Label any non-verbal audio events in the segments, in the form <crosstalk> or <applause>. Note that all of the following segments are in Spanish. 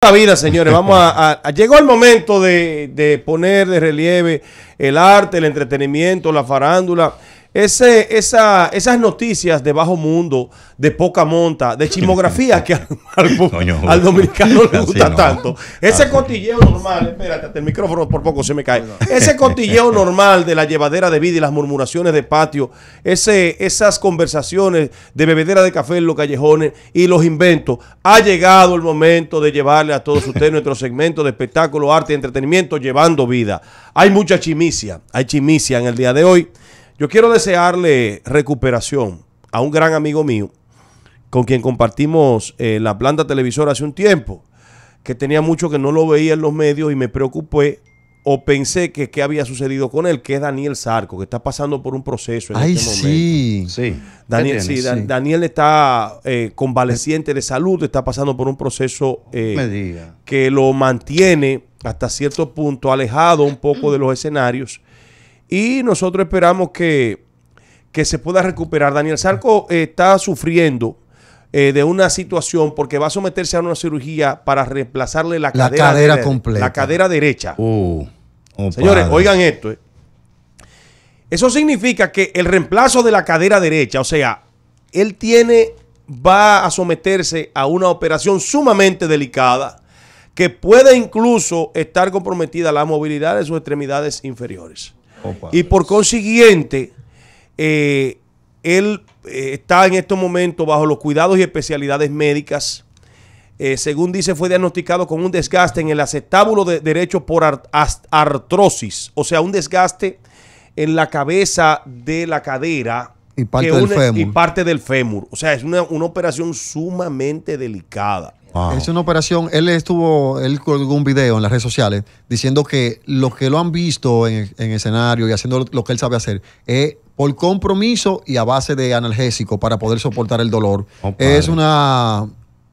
La vida, señores, vamos a, llegó el momento de, de poner de relieve el arte, el entretenimiento, la farándula esas noticias de bajo mundo, de poca monta, de chimografía que al, dominicano le gusta tanto. Ese ah. cotilleo normal, espérate, el micrófono por poco se me cae. Ese cotilleo normal de la llevadera de vida y las murmuraciones de patio, ese, esas conversaciones de bebedera de café en los callejones y los inventos, ha llegado el momento de llevarle a todos ustedes nuestro segmento de espectáculo, arte y entretenimiento llevando vida. Hay mucha chimicia, hay chimicia en el día de hoy. Yo quiero desearle recuperación a un gran amigo mío con quien compartimos eh, la planta televisora hace un tiempo, que tenía mucho que no lo veía en los medios y me preocupé o pensé que qué había sucedido con él, que es Daniel Sarco, que está pasando por un proceso Ay, este Sí. sí. Daniel, Daniel está eh, convaleciente de salud, está pasando por un proceso eh, que lo mantiene hasta cierto punto alejado un poco de los escenarios y nosotros esperamos que, se pueda recuperar. Daniel Sarco eh, está sufriendo eh, de una situación porque va a someterse a una cirugía para reemplazarle la, cadera, completa. La cadera derecha. Uh, oh, Señores, oigan esto. Eh. Eso significa que el reemplazo de la cadera derecha, o sea, él tiene, va a someterse a una operación sumamente delicada que puede incluso estar comprometida la movilidad de sus extremidades inferiores. Y por consiguiente, eh, él eh, está en estos momentos bajo los cuidados y especialidades médicas. Eh, según dice, fue diagnosticado con un desgaste en el acetábulo derecho por artrosis, o sea, un desgaste en la cabeza de la cadera y parte, del, fémur. Y parte del fémur. O sea, es una, una operación sumamente delicada. Es una operación, él estuvo, él colgó un video en las redes sociales diciendo que lo que lo han visto en, escenario y haciendo lo que él sabe hacer es por compromiso y a base de analgésico para poder soportar el dolor. Oh, es una,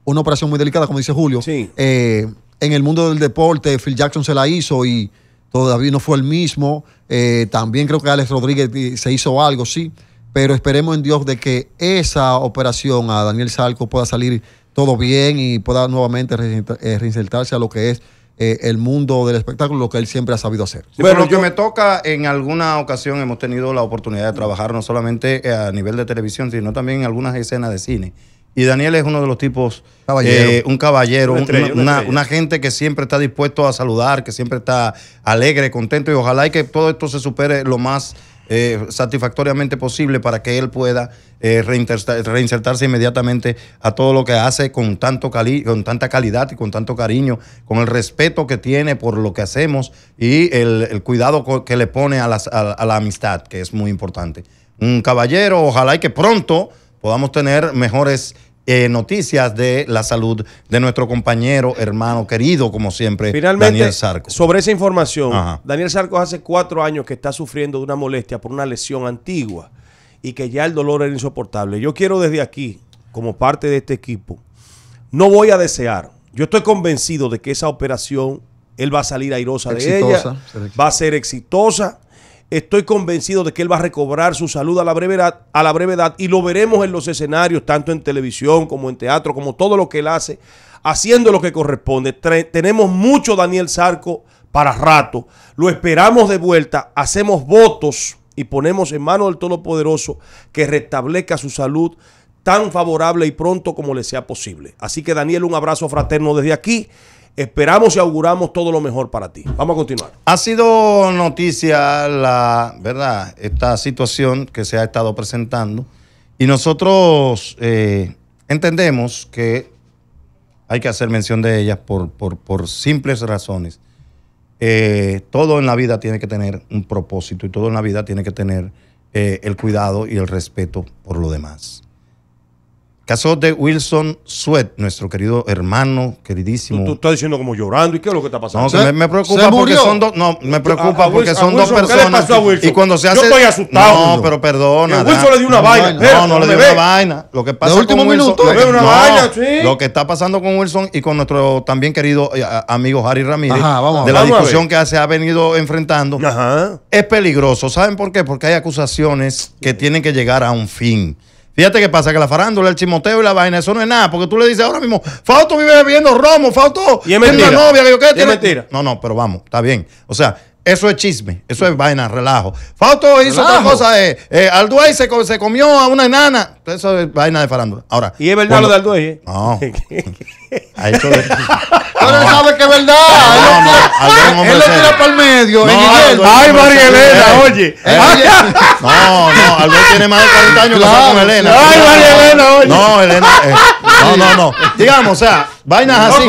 una operación muy delicada, como dice Julio. Sí. Eh, en el mundo del deporte, Phil Jackson se la hizo y todavía no fue el mismo. Eh, también creo que Alex Rodríguez se hizo algo, sí. Pero esperemos en Dios de que esa operación a Daniel Salco pueda salir todo bien y pueda nuevamente eh, reinsertarse a lo que es eh, el mundo del espectáculo, lo que él siempre ha sabido hacer. Bueno, bueno, yo me toca, en alguna ocasión hemos tenido la oportunidad de trabajar no solamente eh, a nivel de televisión, sino también en algunas escenas de cine. Y Daniel es uno de los tipos, un caballero, una, una, gente que siempre está dispuesto a saludar, que siempre está alegre, contento y ojalá y que todo esto se supere lo más eh, satisfactoriamente posible para que él pueda eh, reinsertarse inmediatamente a todo lo que hace con, tanto con tanta calidad y con tanto cariño, con el respeto que tiene por lo que hacemos y el, cuidado que le pone a, a la amistad, que es muy importante. Un caballero, ojalá y que pronto podamos tener mejores eh, noticias de la salud de nuestro compañero, hermano querido, como siempre, Daniel Sarco. Sobre esa información, Daniel Sarco hace cuatro años que está sufriendo de una molestia por una lesión antigua y que ya el dolor era insoportable. Yo quiero desde aquí, como parte de este equipo, no voy a desear. Yo estoy convencido de que esa operación él va a salir airosa de ella, va a ser exitosa Estoy convencido de que él va a recobrar su salud a la brevedad, a la brevedad y lo veremos en los escenarios, tanto en televisión como en teatro, como todo lo que él hace, haciendo lo que corresponde. tenemos mucho Daniel Sarco para rato. Lo esperamos de vuelta, hacemos votos y ponemos en manos del Todopoderoso que restablezca su salud tan favorable y pronto como le sea posible. Así que Daniel, un abrazo fraterno desde aquí. Esperamos y auguramos todo lo mejor para ti. Vamos a continuar. Ha sido noticia la, ¿verdad? Esta situación que se ha estado presentando y nosotros eh, entendemos que hay que hacer mención de ellas por, simples razones. Eh, todo en la vida tiene que tener un propósito y todo en la vida tiene que tener eh, el cuidado y el respeto por lo demás. Caso de Wilson Sweat, nuestro querido hermano, queridísimo. Tú, estás diciendo como llorando y qué es lo que está pasando. No, me, preocupa porque son dos. No, me preocupa porque son dos personas. ¿Qué le pasó a Wilson? Y cuando se hace, Yo estoy asustado. No, pero perdona. Wilson le dio una vaina. No, no, le dio una vaina. Lo que pasa último con Wilson, minuto. una vaina, sí. Lo que está pasando con Wilson y con nuestro también querido eh, amigo Harry Ramírez, de la discusión que se ha venido enfrentando, Ajá. es peligroso. ¿Saben por qué? Porque hay acusaciones que tienen que llegar a un fin. Fíjate qué pasa, que la farándula, el chimoteo y la vaina, eso no es nada, porque tú le dices ahora mismo, Fausto vive bebiendo romo, Fausto una novia, que yo qué, mentira. No, no, pero vamos, está bien. O sea, eso es chisme, eso es vaina, relajo. Fausto hizo otra cosa, eh, eh Alduey se, se, comió a una enana. Eso es vaina de farándula. Ahora. ¿Y es verdad lo de Alduey? Eh? No. a <laughs> <laughs> no. sabe que es verdad. No, no, Él lo tira para el medio. Ay, María Elena, oye. No, no, Alduey tiene más de 40 años que con Elena. Ay, María Elena, oye. No, Elena. Eh, no, no, no. Digamos, o sea, Vainas así,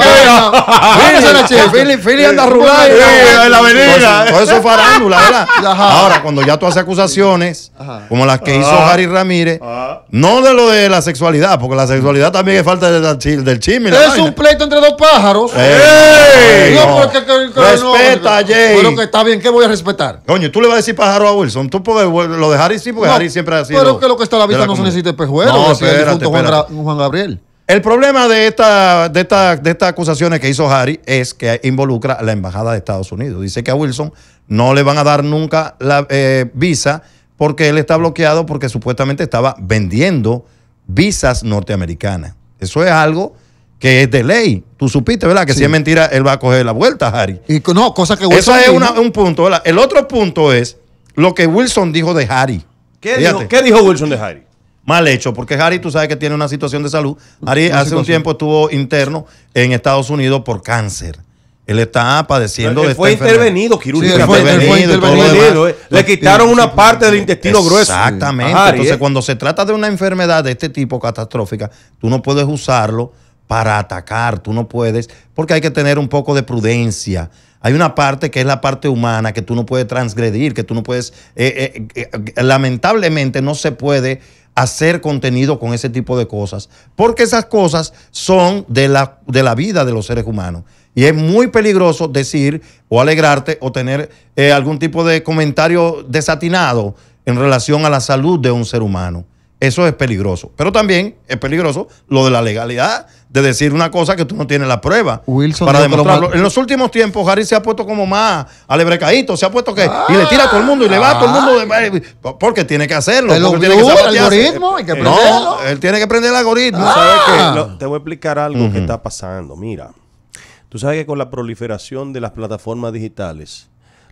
que chica. Fili anda arrugado. en la avenida. todo eso, es <laughs> farándula, ¿verdad? Ahora, cuando ya tú haces acusaciones, como las que hizo ah. Harry Ramírez, ah. no de lo de la sexualidad, porque la sexualidad también es falta del chisme. Es un pleito entre dos pájaros. No, porque respeta, Jay. Pero que está bien, ¿qué voy a respetar? Coño, tú le vas a decir pájaro a Wilson. Tú puedes lo de Harry sí, porque Harry siempre ha sido. Pero que lo que está a la vista no se necesita pejuelo No, espérate, Juan Gabriel. El problema de, esta, de, esta, de estas acusaciones que hizo Harry es que involucra a la Embajada de Estados Unidos. Dice que a Wilson no le van a dar nunca la eh, visa porque él está bloqueado porque supuestamente estaba vendiendo visas norteamericanas. Eso es algo que es de ley. Tú supiste, ¿verdad? Que si es mentira, él va a coger la vuelta, Harry. Y no, cosa que Wilson Eso es un punto, ¿verdad? El otro punto es lo que Wilson dijo de Harry. ¿Qué, ¿qué dijo Wilson de Harry? mal hecho, porque Harry, tú sabes que tiene una situación de salud. Harry hace un tiempo estuvo interno en Estados Unidos por cáncer. Él está padeciendo él de fue intervenido quirúrgicamente. fue intervenido. Eh. Le pues, quitaron una parte del intestino grueso. Exactamente. Entonces, cuando se trata de una enfermedad de este tipo catastrófica, tú no puedes usarlo para atacar, tú no puedes, porque hay que tener un poco de prudencia. Hay una parte que es la parte humana que tú no puedes transgredir, que tú no puedes, eh, eh, lamentablemente no se puede hacer contenido con ese tipo de cosas, porque esas cosas son de la, de la vida de los seres humanos. Y es muy peligroso decir o alegrarte o tener eh, algún tipo de comentario desatinado en relación a la salud de un ser humano. Eso es peligroso. Pero también es peligroso lo de la legalidad, de decir una cosa que tú no tienes la prueba Wilson para demostrarlo. en los últimos tiempos, Harry se ha puesto como más alebrecadito, se ha puesto que. y le tira a todo el mundo y le va a todo el mundo. Ah. Eh, porque tiene que hacerlo. tiene que el algoritmo, No, él tiene que prender el algoritmo. ¿Sabes qué? Ah. te voy a explicar algo que está pasando. Mira, tú sabes que con la proliferación de las plataformas digitales,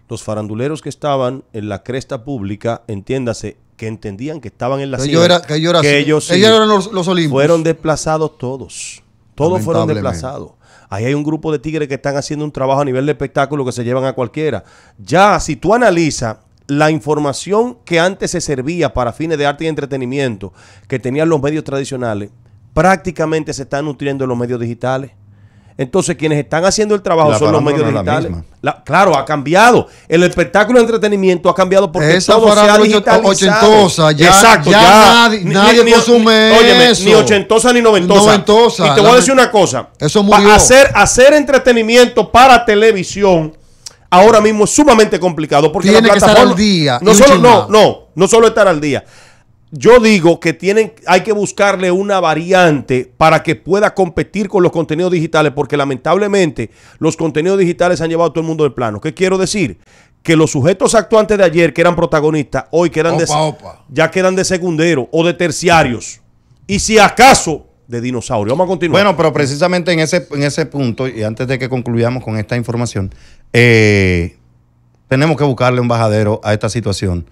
los faranduleros que estaban en la cresta pública, entiéndase, que entendían que estaban en la ciudad que, ellos, eran los, Fueron desplazados todos. Todos fueron desplazados. Ahí hay un grupo de tigres que están haciendo un trabajo a nivel de espectáculo que se llevan a cualquiera. Ya, si tú analizas la información que antes se servía para fines de arte y entretenimiento, que tenían los medios tradicionales, prácticamente se están nutriendo en los medios digitales. Entonces, quienes están haciendo el trabajo son los medios digitales. claro, ha cambiado. El espectáculo de entretenimiento ha cambiado porque todo se ha digitalizado. ya, Exacto, ya, nadie, ni, consume ni, Ni ochentosa ni noventosa. y te voy a decir una cosa. Hacer, hacer entretenimiento para televisión ahora mismo es sumamente complicado porque Tiene la que estar al día. No solo, no, no, no solo estar al día yo digo que tienen, hay que buscarle una variante para que pueda competir con los contenidos digitales, porque lamentablemente los contenidos digitales han llevado a todo el mundo del plano. ¿Qué quiero decir? Que los sujetos actuantes de ayer, que eran protagonistas, hoy quedan de, ya quedan de secundero o de terciarios. Y si acaso de dinosaurio. Vamos a continuar. Bueno, pero precisamente en ese, en ese punto, y antes de que concluyamos con esta información, eh, tenemos que buscarle un bajadero a esta situación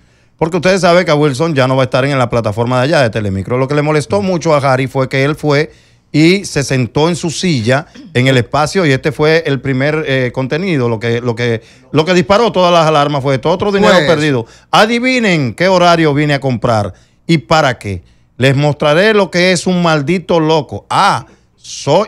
porque ustedes saben que a Wilson ya no va a estar en la plataforma de allá de Telemicro. Lo que le molestó mm. mucho a Harry fue que él fue y se sentó en su silla en el espacio y este fue el primer eh, contenido, lo que, lo, que, lo que disparó todas las alarmas fue todo otro dinero pues. perdido. Adivinen qué horario vine a comprar y para qué. Les mostraré lo que es un maldito loco. Ah,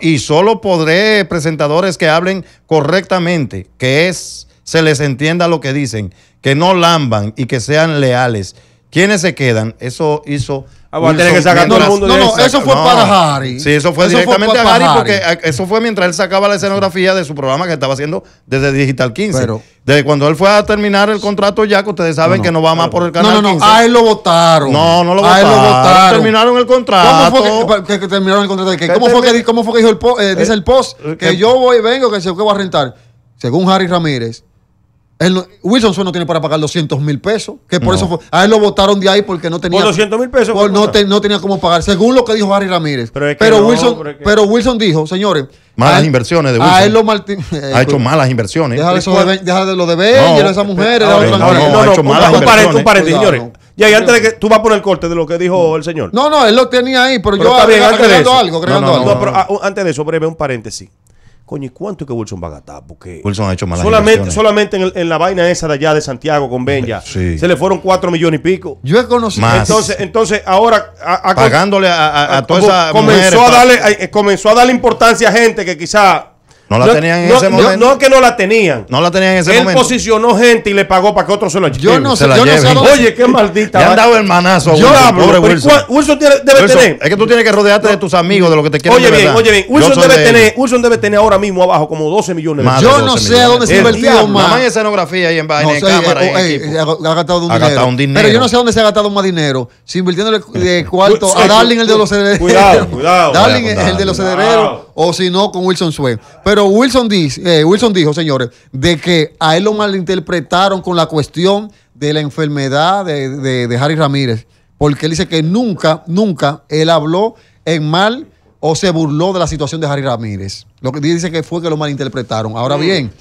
y solo podré presentadores que hablen correctamente, que es se les entienda lo que dicen, que no lamban y que sean leales. ¿Quiénes se quedan? Eso hizo. Ah, no, no, eso fue para Harry. Sí, eso fue directamente a Harry, porque eh, eso fue mientras él sacaba la escenografía de su programa que estaba haciendo desde Digital 15. Pero, desde cuando él fue a terminar el contrato ya, que ustedes saben que no va más por el canal. No, no, no, a él lo votaron. No, no lo votaron. A él lo votaron. Terminaron el contrato. ¿Cómo fue que, terminaron el contrato? ¿Cómo, fue que, dijo el post, eh, dice eh, el post? Que, yo voy, vengo, que se que voy a rentar. Según Harry Ramírez él Wilson no tiene para pagar 200 mil pesos, que por no. eso fue, a él lo votaron de ahí porque no tenía. Por 200 mil pesos. Por, no, te, no, tenía cómo pagar, según lo que dijo Harry Ramírez. Pero, es que pero Wilson, pero, es que... pero, Wilson dijo, señores. Malas él, inversiones de Wilson. A él lo Martín, eh, ha hecho malas inversiones. Deja de, eso de, deja de lo de ver, esa mujer. No, no, no, ha hecho malas inversiones. Un paréntesis, señores. Y ahí antes de que tú vas por el corte de lo que dijo el señor. No, no, él lo tenía ahí, pero, yo agregando algo. Antes de eso, breve, un paréntesis. Coño, ¿y cuánto que Wilson va a gastar? Porque Wilson ha hecho malas Solamente, solamente en, la vaina esa de allá de Santiago con Benja. Se le fueron cuatro millones y pico. Yo he conocido. Más. Entonces, entonces ahora. A, Pagándole a, toda esa. Comenzó, darle, eh, comenzó a darle importancia a gente que quizá no la tenían en ese momento. No, es que no la tenían. No la tenían en ese Él momento. Él posicionó gente y le pagó para que otro se lo lleve Yo no sé, yo no sé Oye, qué maldita. Le han dado hermanazo. Yo hablo, pobre Wilson. Wilson debe tener. Es que tú tienes que rodearte de tus amigos, de lo que te quieren Oye, bien, oye, bien. Wilson debe, tener, ahora mismo abajo como 12 millones. Más yo no sé a dónde se ha invertido más. Nada escenografía en cámara. Ha gastado un dinero. Pero yo no sé dónde se ha gastado más dinero. Si invirtiéndole <laughs> cuarto a Darling, el de los herederos. Cuidado, <laughs> cuidado. Darling, el de los herederos o si no con Wilson Sue. Pero Wilson, dice, eh, Wilson dijo, señores, de que a él lo malinterpretaron con la cuestión de la enfermedad de, de Harry Ramírez, porque él dice que nunca, nunca él habló en mal o se burló de la situación de Harry Ramírez. Lo que dice que fue que lo malinterpretaron. Ahora mm. bien,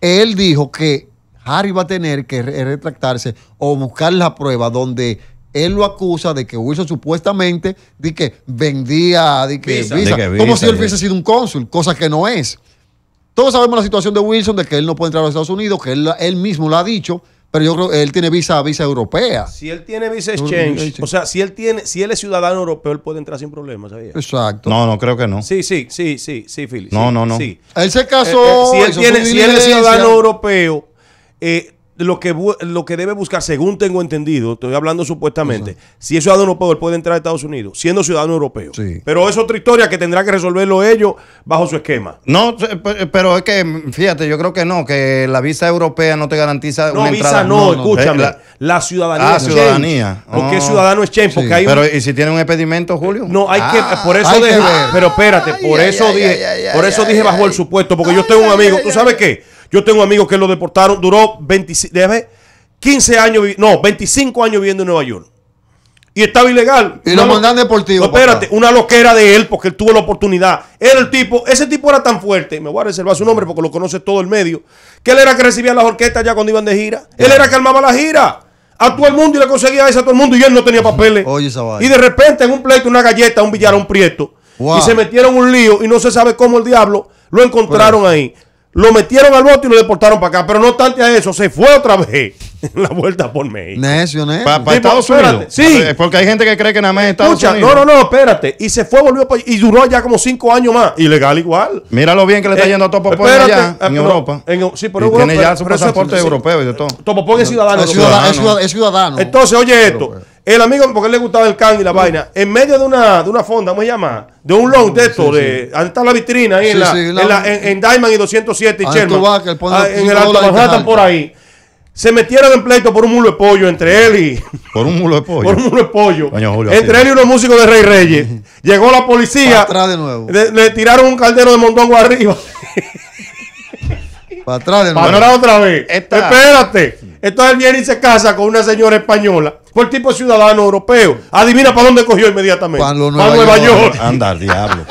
él dijo que Harry va a tener que retractarse o buscar la prueba donde él lo acusa de que Wilson supuestamente de que vendía visa, como si él hubiese sido un cónsul, cosa que no es. Todos sabemos la situación de Wilson, de que él no puede entrar a los Estados Unidos, que él, mismo lo ha dicho, pero yo creo que él tiene visa, visa europea. Si él tiene visa exchange, o sea, si él tiene, si él es ciudadano europeo, él puede entrar sin problemas ¿sabía? Exacto. No, no, creo que no. Sí, sí, sí, sí, sí, Phil. No, no, no. Él se eh, eh, si, él si él es ciudadano europeo, eh, lo que, lo que debe buscar, según tengo entendido, estoy hablando supuestamente, si es ciudadano europeo, él puede entrar a Estados Unidos, siendo ciudadano europeo. Pero es otra historia que tendrá que resolverlo ellos bajo su esquema. No, pero es que, fíjate, yo creo que no, que la visa europea no te garantiza no, una visa No, escúchame, eh, la, ciudadanía. Ah, ciudadanía. Ah. ciudadano es Chen, porque hay ¿y si tiene un expedimento, Julio? No, hay que, ah, por eso pero espérate, por eso dije, por eso dije bajo el supuesto, porque yo tengo un amigo, ¿tú sabes qué? Yo tengo amigos que lo deportaron, duró 25, años, no, 25 años viviendo en Nueva York. Y estaba ilegal. Y lo mandan deportivo. espérate, una loquera de él porque él tuvo la oportunidad. Era el tipo, ese tipo era tan fuerte, me voy a reservar su nombre porque lo conoce todo el medio, que él era que recibía las orquestas ya cuando iban de gira. Él era que armaba la gira a todo el mundo y le conseguía eso a todo el mundo y él no tenía papeles. Oye, Y de repente en un pleito, una galleta, un billar, un prieto. Y se metieron un lío y no se sabe cómo el diablo lo encontraron ahí lo metieron al bote y lo deportaron para acá. Pero no obstante a eso, se fue otra vez <laughs> la vuelta por México. Necio, necio. Para Estados Unidos. Sí. Porque hay gente que cree que nada más Estados Unidos. No, no, no, espérate. Y se fue, volvió y duró ya como cinco años más. Ilegal igual. Mira lo bien que le está eh, yendo a Topo allá, ah, en Europa. sí, tiene ya su pasaporte europeo y de todo. Eh, eh, es ciudadano. Es ciudadano. Entonces, oye esto. El amigo, porque le gustaba el can y la vaina, en medio de una, de una fonda, ¿cómo se llama? De un long de esto, sí, de, está la vitrina ahí en, la, en, Diamond y 207 y ah, Sherman. Ah, en el Alto Manhattan por ahí se metieron en pleito por un mulo de pollo entre él y. Por un mulo de pollo. entre él y unos músicos de Rey Reyes. <laughs> Llegó la policía. de Le, tiraron un caldero de mondongo arriba. Para atrás de nuevo. Para atrás otra vez. Espérate. Entonces él viene y se casa con una señora española. Por tipo ciudadano europeo. Adivina para dónde cogió inmediatamente. Para Nueva, York. York. Anda, diablo.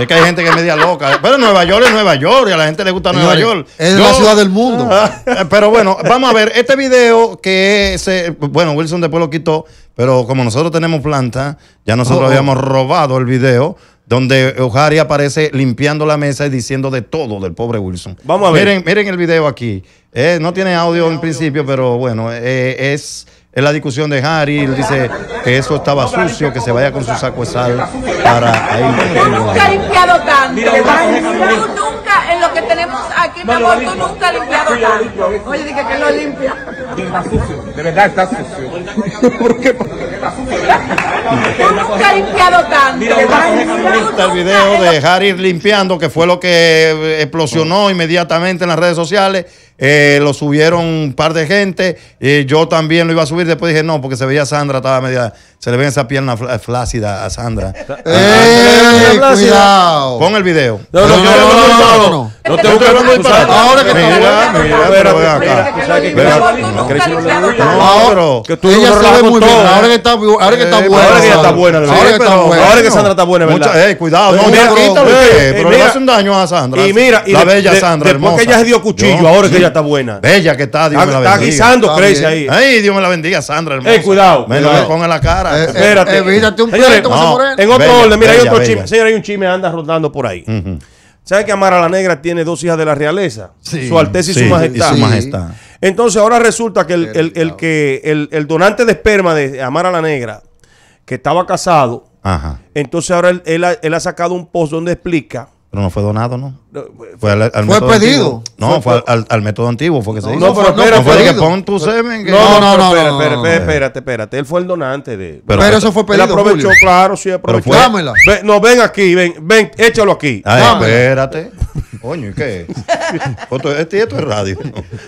Es que hay gente que es media loca. Pero Nueva York es Nueva York y a la gente le gusta Nueva York. Es la ciudad del mundo. Ah, eh, pero bueno, vamos a ver. Este video que es... Bueno, Wilson después lo quitó. Pero como nosotros tenemos planta, ya nosotros oh, oh. habíamos robado el video donde Ojari aparece limpiando la mesa y diciendo de todo del pobre Wilson. Vamos a ver. Miren, miren el video aquí. Eh, no tiene audio, en principio, pero bueno, eh, es es la discusión de Harry, él dice que eso estaba sucio, que se vaya con su saco de sal para ahí. Yo nunca he limpiado tanto. Tú nunca, en lo que tenemos aquí, mi amor, nunca limpiado tanto. Oye, dije que lo limpia. Está sucio, de verdad está sucio. <laughs> ¿Por qué? Porque está sucio nunca limpiado tanto. el video de Harry limpiando, que fue lo que explosionó inmediatamente en las redes sociales. lo subieron un par de gente. Y yo también lo iba a subir. Después dije, no, porque se veía a Sandra, estaba media. Se le ve esa pierna flácida a Sandra. ¡Eh! Cuidado. Pon el video. No te gusta no disparando. Ahora que mira, mira, mira, mira, acá. No, que tú ella se ve muy bien. Ahora que está, ahora que está eh, buena. Ahora que está buena. Ahora que está buena. Ahora que Sandra está buena, ¿verdad? Eh, cuidado. No, mira, quítale. Pero eh, eh, le hace un daño a Sandra. Y mira, la bella Sandra, hermosa. Porque ella se dio cuchillo, ahora que ella está buena. Bella que está, Dios me la bendiga. Está guisando, crece ahí. Ay, Dios me la bendiga, Sandra, hermosa. Eh, cuidado. Me lo ponga la cara. Espérate. Evítate un poquito. En otro orden, mira, hay otro chisme. Señor, hay un chisme anda rondando por ahí. ¿Sabe que Amara la Negra tiene dos hijas de la realeza? su Alteza y, su majestad. Entonces ahora resulta que el, que el, donante de esperma de Amara la Negra, que estaba casado, entonces ahora él, ha, sacado un post donde explica. Pero no fue donado, ¿no? Fue al, al fue pedido. No, fue, al, al, método antiguo, fue que se no, hizo. pero, no, no fue que pon tu semen. Que... No, no, no, espérate, espérate, espérate, espérate, Él fue el donante de. Pero, eso fue pedido. Él aprovechó, claro, sí, aprovechó. Ven, no, ven aquí, ven, ven, échalo aquí. Ay, ah, espérate. Coño, ¿y qué? <laughs> esto, esto, es radio.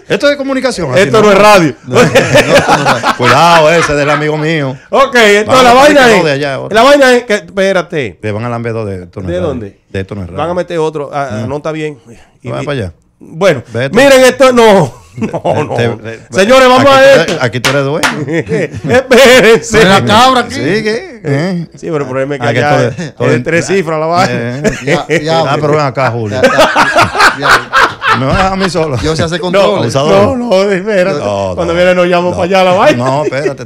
Esto es comunicación. esto no, es radio. <laughs> Cuidado, ese del amigo mío. Ok, entonces la vaina es. la vaina es que, espérate. Te van a lamber de esto. ¿De dónde? De esto no es radio. Van a meter otro. Mm no está bien. para allá. Bueno, miren esto, no. <laughs> No, no. Señores, vamos a esto. Aquí tú eres dueño. <laughs> Espérense. la cabra aquí. Sí, pero el ¿Eh? problema es que allá ah, tres cifras la eh, Ya, ya, <laughs> ah, pero acá, Julio me a mí solo. Yo se hace control. No, no, espérate. Cuando viene nos llamo para allá la vaina. No, espérate,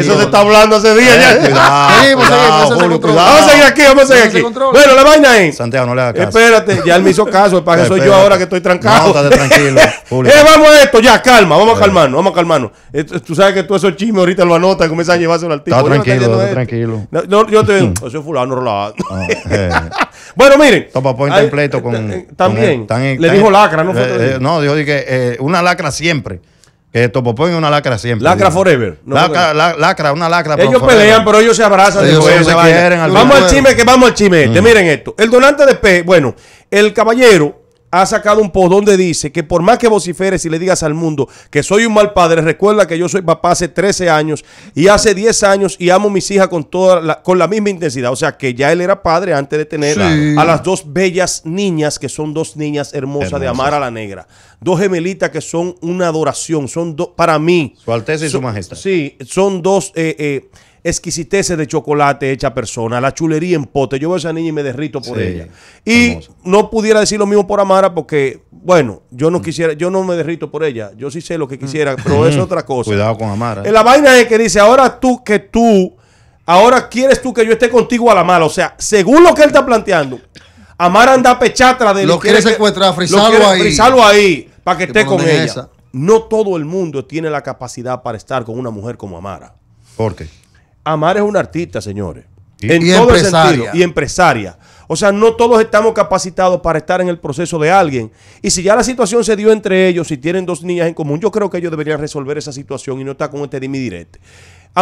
Eso se está hablando hace días eh, ya. Eh, cuidado, pues, cuidado, Vamos a seguir aquí, vamos a seguir aquí. Bueno, la vaina ahí. Santiago, no le hagas caso. Espérate, ya él me hizo caso, para que soy yo ahora que estoy trancado. No, tranquilo. <laughs> Eh, vamos a esto, ya, calma, vamos a calmarnos, vamos a calmarnos. Tú sabes que tú esos chismes ahorita lo anotas y comienzas a llevárselo al artículo Está tranquilo, está tranquilo. No, yo te mm. soy fulano relajado. Ah, eh. <laughs> Bueno, miren. Topa Point en También. Le dijo lacra, ¿no? Eh, eh, no, dijo que eh, una lacra siempre. Que Topopón es una lacra siempre. Lacra forever. lacra, la, una lacra. Ellos pelean, pero ellos se abrazan. vamos al chisme, que vamos al chime. Este. Mm. Miren esto. El donante de P, bueno, el caballero ha sacado un post donde dice que por más que vociferes y le digas al mundo que soy un mal padre, recuerda que yo soy papá hace 13 años y hace 10 años y amo a mis hijas con toda la, con la misma intensidad. O sea que ya él era padre antes de tener a, las dos bellas niñas, que son dos niñas hermosas, de Amar a la Negra. Dos gemelitas que son una adoración, son dos, para mí. Su Alteza y su Majestad. Sí, son dos eh, eh, exquisiteces de chocolate hecha persona, la chulería en pote. Yo veo a esa niña y me derrito por ella. Y no pudiera decir lo mismo por Amara porque, bueno, yo no quisiera, yo no me derrito por ella. Yo sí sé lo que quisiera, mm. pero es otra cosa. Cuidado con Amara. ¿eh? La vaina es que dice, ahora tú que tú, ahora quieres tú que yo esté contigo a la mala. O sea, según lo que él está planteando, Amara anda pechatra de... Lo quiere secuestrar, frisarlo ahí. Frisarlo ahí, para que, esté con ella. No todo el mundo tiene la capacidad para estar con una mujer como Amara. ¿Por qué? Amar es un artista, señores. en todo empresaria. sentido. Y empresaria. O sea, no todos estamos capacitados para estar en el proceso de alguien. Y si ya la situación se dio entre ellos, si tienen dos niñas en común, yo creo que ellos deberían resolver esa situación y no estar con este dimidirete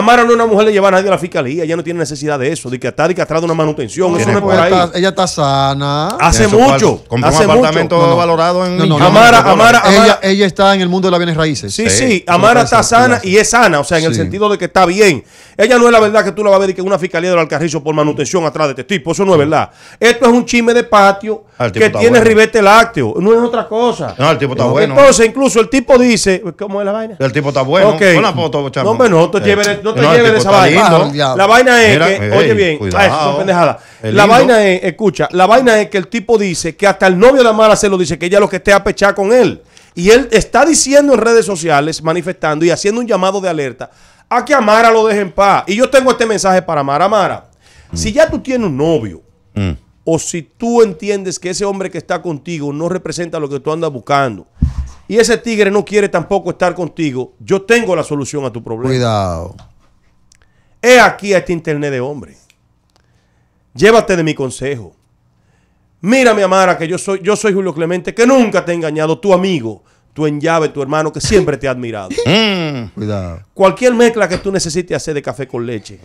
no es una mujer le lleva a nadie a la fiscalía, ella no tiene necesidad de eso, de que está de de una manutención, eso no es por ahí. ella está sana. Hace mucho. Compró un apartamento mucho. valorado en Amara, Amara, Amara, ella, está en el mundo de las bienes raíces. Sí, sí, Amara está sana y es sana, o sea, en el sentido de que está bien. Ella no es la verdad que tú la vas a ver y que una fiscalía de del Alcarrizo por manutención atrás de este tipo, eso no es verdad. Esto es un chisme de patio ah, que tiene ribete lácteo, no es otra cosa. No, el tipo está bueno. Entonces, incluso el tipo dice, ¿cómo es la vaina? El tipo está bueno. Okay. Una foto, No, no, tú no te lleves de esa vaina. La vaina es que, oye bien, ah, La vaina es, escucha, la vaina es que el tipo dice que hasta el novio de Amara se lo dice, que ella lo que esté a pechar con él. Y él está diciendo en redes sociales, manifestando y haciendo un llamado de alerta a que Amara lo deje en paz. Y yo tengo este mensaje para Amara. Amara, mm. si ya tú tienes un novio, mm. o si tú entiendes que ese hombre que está contigo no representa lo que tú andas buscando, y ese tigre no quiere tampoco estar contigo, yo tengo la solución a tu problema. Cuidado. He aquí a este internet de hombre. Llévate de mi consejo. Mira, mi Amara, que yo soy, yo soy Julio Clemente, que nunca te he engañado, tu amigo, tu enllave, tu hermano, que siempre te ha admirado. <laughs> Mm. cuidado. Cualquier mezcla que tú necesites hacer de café con leche.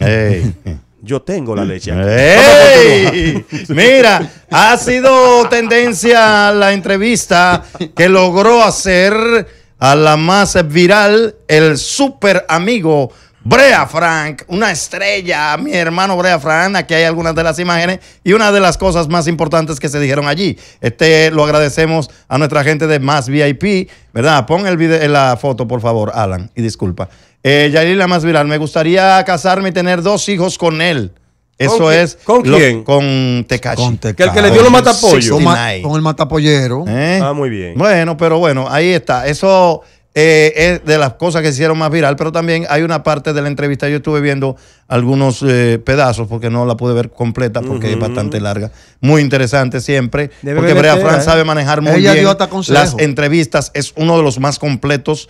Yo tengo la leche. Aquí. <laughs> Mira, ha sido tendencia la entrevista que logró hacer a la más viral el super amigo Brea Frank, una estrella, mi hermano Brea Frank, aquí hay algunas de las imágenes y una de las cosas más importantes que se dijeron allí. Este lo agradecemos a nuestra gente de Más VIP, ¿verdad? Pon el video, la foto, por favor, Alan, y disculpa. Eh, Más Viral, me gustaría casarme y tener dos hijos con él. Eso es. ¿Con quién? con Tecachi. Con el que le dio los matapollos. Con, el matapollero. Está ¿Eh? ah, muy bien. Bueno, pero bueno, ahí está. Eso eh, es de las cosas que se hicieron más viral, pero también hay una parte de la entrevista, yo estuve viendo algunos eh, pedazos porque no la pude ver completa porque es bastante larga, muy interesante siempre, porque Brea este, Fran ¿eh? sabe manejar muy bien las entrevistas, es uno de los más completos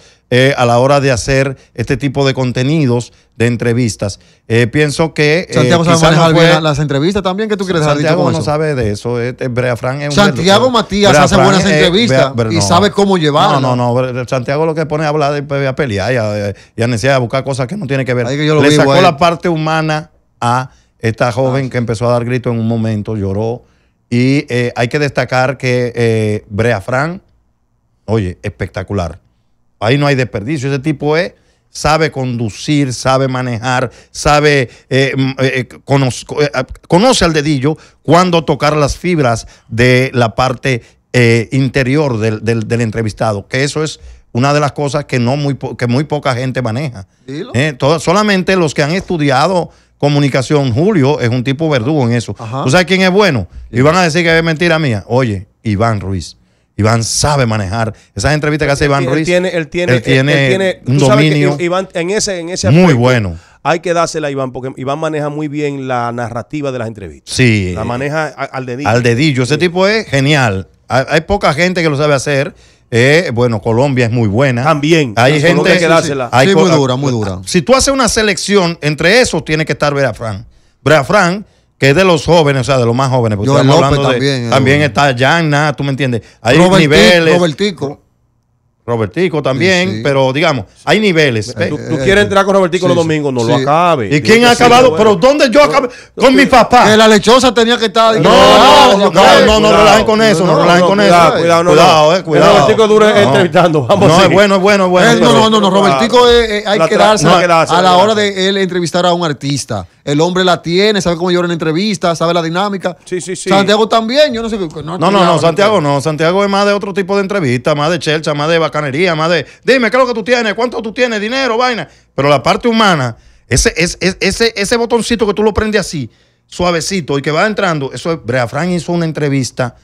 a la hora de hacer este tipo de contenidos de entrevistas. Eh, pienso que. Eh, Santiago sabe las entrevistas también. que tú quieres Santiago no sabe de eso. Eh, Brea Fran es Santiago Matías hace buenas entrevistas y sabe cómo llevar. No, no, no. Santiago lo que pone a hablar de a pelear y a, buscar cosas que no tiene que ver. Le sacó la parte humana a esta ah, joven que empezó a dar grito en un momento, lloró. Y hay que destacar que Brea Fran, oye, espectacular. Ahí no hay desperdicio. Ese tipo es sabe conducir, sabe manejar, sabe, eh, mm, eh, eh, conoce al dedillo cuando tocar las fibras de la parte interior del, entrevistado, que eso es una de las cosas que no muy que muy poca gente maneja. solamente los que han estudiado comunicación, Julio es un tipo verdugo en eso. ¿Tú sabes quién es bueno? Y van a decir que es mentira mía. Oye, Iván Ruiz. Iván sabe manejar. Esas entrevistas que hace Iván Ruiz. Él tiene, él tiene, tiene, un dominio. Iván, en ese, en ese aspecto, muy bueno. Hay que dársela a Iván, porque Iván maneja muy bien la narrativa de las entrevistas. Sí. La maneja al dedillo. Al dedillo. Ese tipo es genial. Hay, poca gente que lo sabe hacer. Eh, bueno, Colombia es muy buena. También. Hay gente que dársela. sí, muy dura, muy dura. Si tú haces una selección, entre esos tiene que estar Fran Vera Fran que es de los jóvenes, o sea, de los más jóvenes. Porque estamos hablando también, de, también eh, está Yanna, tú me entiendes. Hay niveles. Robertico. Robertico también, pero digamos, hay niveles. Eh, ¿eh? ¿Tú, quieres entrar con Robertico los domingos, no lo acabe. ¿Y quién ha acabado? Pero ¿dónde yo acabé? Con mi papá. Que la lechosa tenía que estar. No, no, no, no, no, no, relajen con eso, no, relajen con eso. Cuidado, no, cuidado, eh, cuidado. Robertico dure entrevistando. Vamos no, es bueno, es bueno, es bueno. no, no, no, Robertico hay que darse a la hora de él entrevistar a un artista. El hombre la tiene, sabe cómo llora en entrevistas, sabe la dinámica. Sí, sí, sí. Santiago también, yo no sé No, no, no, Santiago no. Santiago es más de otro tipo de entrevista, más de chelcha, más de bacanería, más de. Dime, ¿qué es lo que tú tienes? ¿Cuánto tú tienes? Dinero, vaina. Pero la parte humana, ese, ese, ese, botoncito que tú lo prendes así, suavecito, y que va entrando, eso es. Brea Frank hizo una entrevista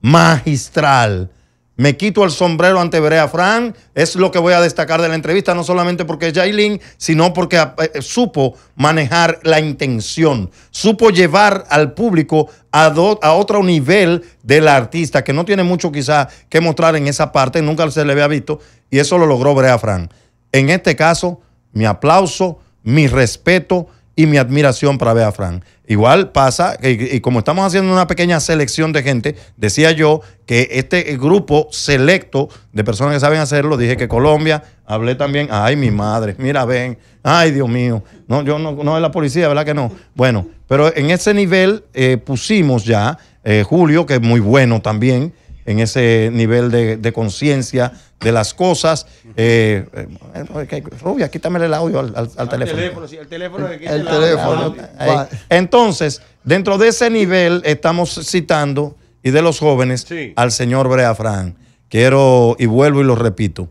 magistral me quito el sombrero ante Berea Fran. Es lo que voy a destacar de la entrevista, no solamente porque es Jailin, sino porque eh, eh, supo manejar la intención. Supo llevar al público a, otro nivel del artista, que no tiene mucho quizá que mostrar en esa parte, nunca se le había visto, y eso lo logró Berea Fran. En este caso, mi aplauso, mi respeto y mi admiración para Bea Fran. Igual pasa, y, como estamos haciendo una pequeña selección de gente, decía yo que este eh, grupo selecto de personas que saben hacerlo, dije que Colombia, hablé también, ay mi madre, mira ven, ay Dios mío, no, yo no, no es la policía, ¿verdad que no? Bueno, pero en ese nivel eh, pusimos ya eh, Julio, que es muy bueno también, en ese nivel de, de conciencia, de las cosas. Eh, eh, eh, rubia, quítame el audio al, teléfono. sí, el teléfono, el, Entonces, dentro de ese nivel estamos citando, y de los jóvenes, al señor Brea Quiero, y vuelvo y lo repito,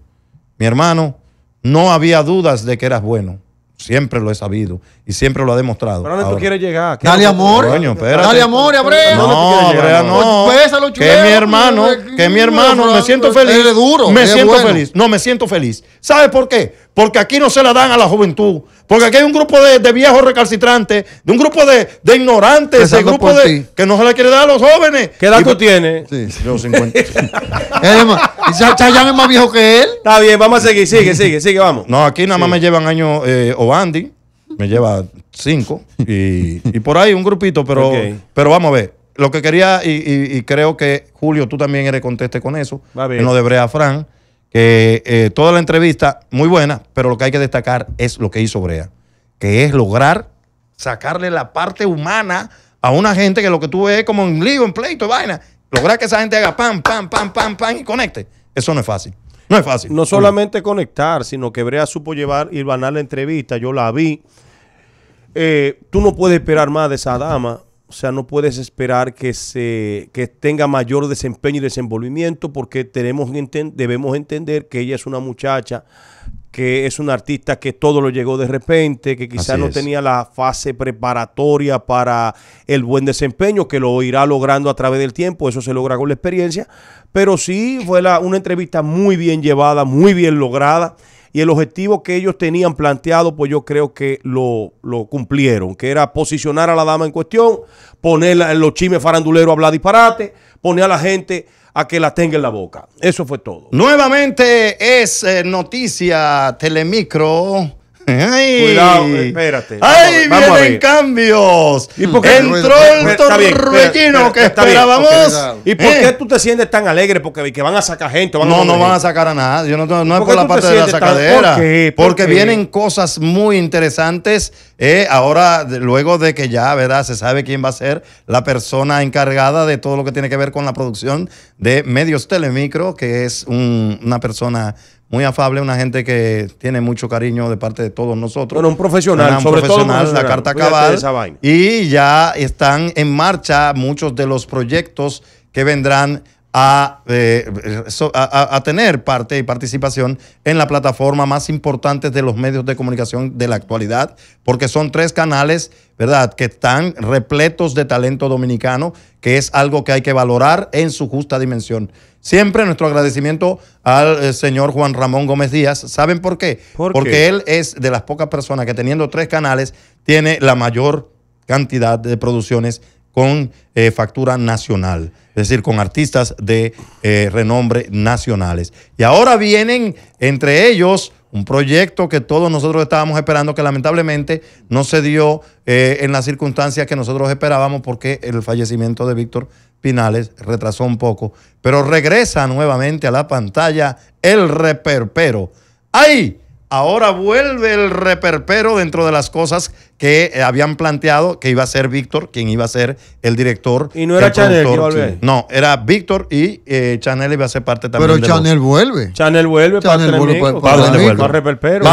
mi hermano, no había dudas de que eras bueno. Siempre lo he sabido y siempre lo ha demostrado. ¿Pero dónde tú quieres llegar? Dale amor. dale amor, Abrea. No, Abrea no. Pues pésalo, no. Pues, que mi hermano, que pues, mi hermano. Me siento feliz. duro. Me siento feliz. No, me siento feliz. ¿Sabes por qué? Porque aquí no se la dan a la juventud. Porque aquí hay un grupo de, de viejos recalcitrantes, de un grupo de, ignorantes, de grupo de, que no se le quiere dar a los jóvenes. ¿Qué edad tú pues, tienes? Sí, yo 50. Chayán <laughs> es más viejo que él. Está bien, vamos a seguir, sigue, sigue, sigue, vamos. No, aquí nada más me llevan años eh, Obandi, me lleva cinco, y, por ahí un grupito, pero, pero vamos a ver. Lo que quería, y, y, creo que Julio, tú también eres conteste con eso, en lo de Brea Fran que eh, toda la entrevista, muy buena, pero lo que hay que destacar es lo que hizo Brea, que es lograr sacarle la parte humana a una gente que lo que tú ves es como en lío, en pleito, vaina. Lograr que esa gente haga pam, pam, pam, pam, pam y conecte. Eso no es fácil. No es fácil. No solamente conectar, sino que Brea supo llevar y ganar la entrevista. Yo la vi. Eh, tú no puedes esperar más de esa dama. O sea, no puedes esperar que, se, tenga mayor desempeño y desenvolvimiento porque tenemos, debemos entender que ella es una muchacha, que es una artista que todo lo llegó de repente, que quizás no tenía la fase preparatoria para el buen desempeño, que lo irá logrando a través del tiempo, eso se logra con la experiencia, pero sí fue una entrevista muy bien llevada, muy bien lograda y el objetivo que ellos tenían planteado, pues yo creo que lo, cumplieron, que era posicionar a la dama en cuestión, en los chimes faranduleros a hablar disparate, poner a la gente a que la tenga en la boca. Eso fue todo. Nuevamente es eh, noticia Telemicro Ay, Cuidado, espérate. ¡Ay, vienen cambios! Entró el torbellino que esperábamos. ¿Y por qué tú te sientes tan alegre? Porque que van a sacar gente. no, no van a sacar a nada. Yo no, no es por la parte de la sacadera. porque vienen cosas muy interesantes. Eh, ahora, luego de que ya, ¿verdad? Se sabe quién va a ser la persona encargada de todo lo que tiene que ver con la producción de Medios Telemicro, que es una persona muy afable, una gente que tiene mucho cariño de parte de todos nosotros. Bueno, un profesional, sobre todo. La carta cabal. Y ya están en marcha muchos de los proyectos que vendrán eh, a, tener parte y participación en la plataforma más importante de los medios de comunicación de la actualidad, porque son tres canales, ¿verdad?, que están repletos de talento dominicano, que es algo que hay que valorar en su justa dimensión. Siempre nuestro agradecimiento al eh, señor Juan Ramón Gómez Díaz. ¿Saben por qué? porque él es de las pocas personas que teniendo tres canales tiene la mayor cantidad de producciones con eh, factura nacional, es decir, con artistas de eh, renombre nacionales. Y ahora vienen entre ellos un proyecto que todos nosotros estábamos esperando, que lamentablemente no se dio eh, en las circunstancias que nosotros esperábamos porque el fallecimiento de Víctor Pinales retrasó un poco, pero regresa nuevamente a la pantalla el reperpero. ¡Ay! Ahora vuelve el reperpero dentro de las cosas que eh, habían planteado que iba a ser Víctor, quien iba a ser el director. Y no era Chanel No, era Víctor y eh, Chanel iba a ser parte también. Pero Chanel vuelve. Chanel vuelve para el Telemicro. vuelve? Reperpero.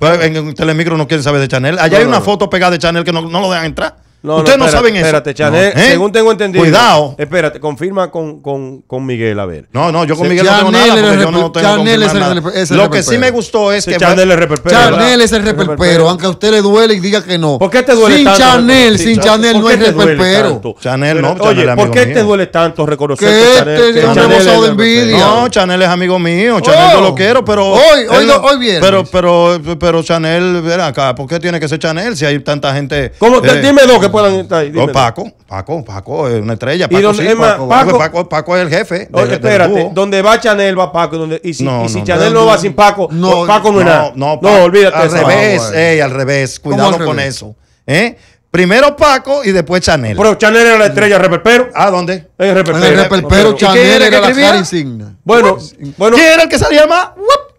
¿Para en Telemicro no quieren saber de Chanel. Allá hay una foto pegada de Chanel que no lo dejan entrar. Ustedes no, saben eso. Espérate, Chanel, ¿eh? según tengo entendido. Cuidado. Espérate, confirma con, con, con Miguel, a ver. No, no, yo con Miguel no tengo nada yo no tengo Chanel es el, nada. Lo que sí me gustó es que... Chanel, es Chanel es el reperpero, aunque a usted le duele y diga que no. ¿Por qué te duele tanto? sin Chanel, sin Chanel no es reperpero. Chanel no, Oye, ¿por qué te duele tanto reconocer que Chanel, de envidia? No, Chanel es amigo mío, oh. Chanel yo lo quiero, pero... Hoy, hoy, hoy bien. Pero, pero, pero Chanel, ver acá, ¿por qué tiene que ser Chanel si hay tanta gente... ¿Cómo? Dime dos puedan estar ahí. Oh, Paco, Paco, Paco es una estrella. Paco, sí, Paco, Paco, Paco, Paco, es el jefe. Oye, espérate, donde va Chanel va Paco. Donde, y si, y si no, Chanel no, va sin Paco, no, pues Paco no, es nada. No, no, olvídate. Al revés, ah, al revés. Cuidado con eso. ¿Eh? Primero Paco y después Chanel. Pero Chanel era la estrella reperpero. ¿A ah, dónde? En reperpero. reperpero, Chanel era, la insignia. Bueno, bueno. ¿Quién era el que salía más?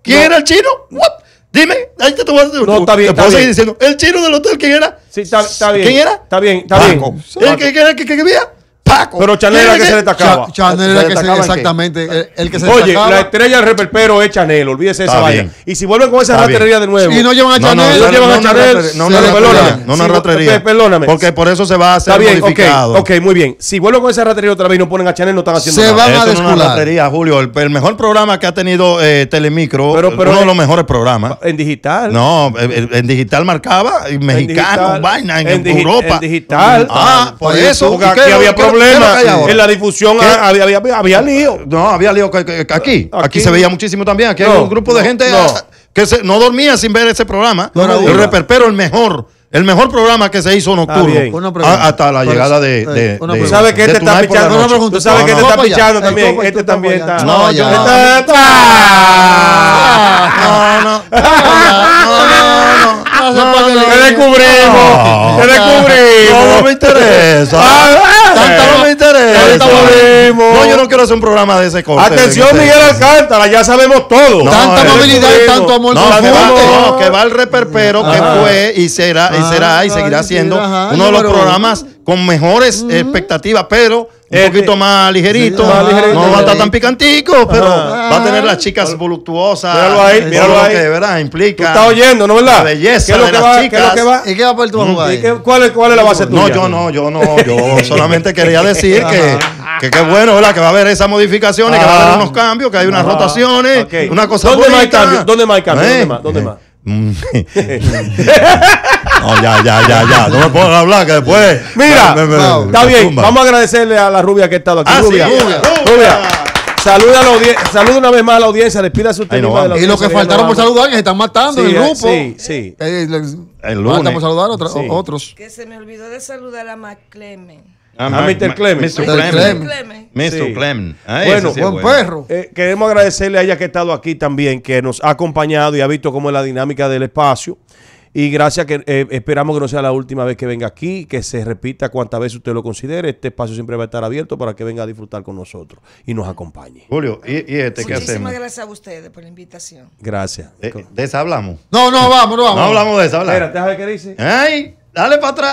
¿Quién era el chino? Dime, ahí te, tomas No, está bien. Te puedo seguir diciendo. El chino del hotel, ¿quién era? Sí, está, está bien. ¿Quién era? Está bien, está bien. ¿El que, que, que, pero Chanel era el que, se destacaba. Chanel era que se, exactamente. El, que se Oye, la estrella del reperpero es Chanel, olvídese esa vaina. Y si vuelven con esa ratería de nuevo. Y no llevan a Chanel, no, llevan a Chanel. No, no, no, ratería. Perdóname. Porque por eso se va a hacer modificado. Ok, muy bien. Si vuelven con esa ratería otra vez y no ponen a Chanel, no están haciendo nada. Se van a descular. Julio, el mejor programa que ha tenido eh, Telemicro, uno de los mejores programas. En digital. No, en digital marcaba mexicano, vaina, en Europa. En digital. Ah, por eso. aquí había problemas. En la difusión había, lío. No, había lío aquí. Aquí, se veía muchísimo también. Aquí hay un grupo de gente ah, que se, no dormía sin ver ese programa. el reperpero, el mejor. El mejor programa que se hizo nocturno ah, hasta la llegada de. de, tú ¿Sabes este que este está pichando? ¿Tú sabes que este está pichando también? este también está. No, ya. Este está, este no No, no. No, no. Te descubrimos. Te descubrimos. No me interesa. Ah, Alcántara eh, no me No, yo no quiero hacer un programa de ese corte. Atención, Miguel Alcántara, ya sabemos todo. Tanta eh, movilidad y tanto amor. No, que va, el reperpero que fue y será y será y seguirá siendo uno de los programas con mejores expectativas, pero un poquito más ligerito. no va a estar tan picantico, pero va a tener las ah. chicas voluptuosas. Míralo ahí, míralo ahí. ¿verdad? Implica. Tú estás oyendo, ¿no verdad? belleza ¿Qué es lo que va, ¿Y qué va a poder tú a jugar cuál, es, la base tuya? No, yo no, yo no. <laughs> Yo solamente quería decir que que qué bueno, ¿verdad? Que va a haber esas modificaciones, que va a haber ah. unos cambios, que hay unas ah. rotaciones, una cosa ¿Dónde más hay cambios? ¿Dónde eh. más ¿Dónde eh. más? ¿Dónde mm. más? <laughs> <laughs> No, ya, ya, ya, ya. No me puedo a hablar que después. Mira, está bien. Vamos a agradecerle a la rubia que ha estado aquí. Ah, rubia, rubia, rubia. Saluda, a la saluda una vez más a la audiencia, despida su y los que faltaron por saludar, que se están matando el eh, grupo. Sí, sí. Eh, eh el saludar a otros. Que se me olvidó de saludar a Mac A, Mr. Clemen. Mr. Clement bueno, buen perro. Eh, queremos agradecerle a ella que ha estado aquí también, que nos ha acompañado y ha visto cómo es la dinámica del espacio. Y gracias, que eh, esperamos que no sea la última vez que venga aquí, que se repita cuantas veces usted lo considere. Este espacio siempre va a estar abierto para que venga a disfrutar con nosotros y nos acompañe. Julio, ¿y, este qué hacemos? Muchísimas gracias a ustedes por la invitación. Gracias. De, hablamos. No, no, vamos, no vamos. No hablamos de esa, hablamos. qué dice. ¡Ay! Dale para atrás.